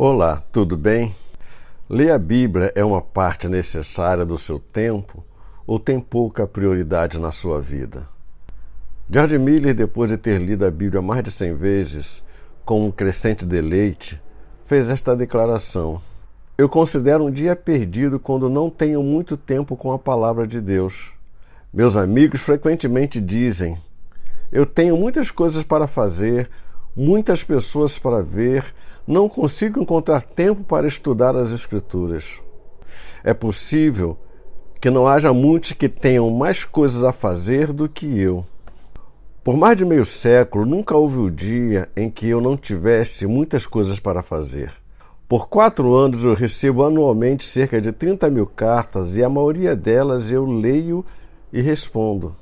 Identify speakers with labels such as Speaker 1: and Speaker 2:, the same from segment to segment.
Speaker 1: Olá, tudo bem? Ler a Bíblia é uma parte necessária do seu tempo ou tem pouca prioridade na sua vida? George Miller, depois de ter lido a Bíblia mais de 100 vezes, com um crescente deleite, fez esta declaração: Eu considero um dia perdido quando não tenho muito tempo com a palavra de Deus. Meus amigos frequentemente dizem: Eu tenho muitas coisas para fazer, muitas pessoas para ver, não consigo encontrar tempo para estudar as Escrituras. É possível que não haja muitos que tenham mais coisas a fazer do que eu. Por mais de meio século, nunca houve o um dia em que eu não tivesse muitas coisas para fazer. Por quatro anos eu recebo anualmente cerca de 30 mil cartas e a maioria delas eu leio e respondo.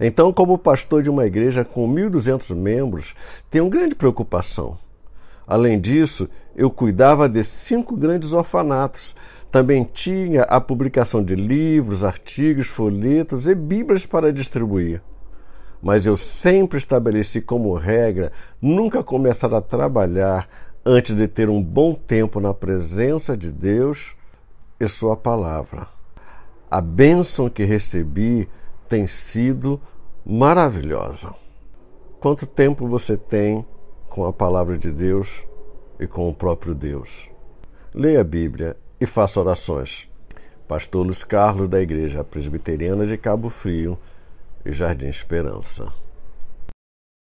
Speaker 1: Então, como pastor de uma igreja com 1.200 membros, tenho grande preocupação. Além disso, eu cuidava de cinco grandes orfanatos. Também tinha a publicação de livros, artigos, folhetos e bíblias para distribuir. Mas eu sempre estabeleci como regra nunca começar a trabalhar antes de ter um bom tempo na presença de Deus e Sua palavra. A bênção que recebi tem sido maravilhosa. Quanto tempo você tem com a palavra de Deus e com o próprio Deus? Leia a Bíblia e faça orações. Pastor Luiz Carlos, da Igreja Presbiteriana de Cabo Frio e Jardim Esperança.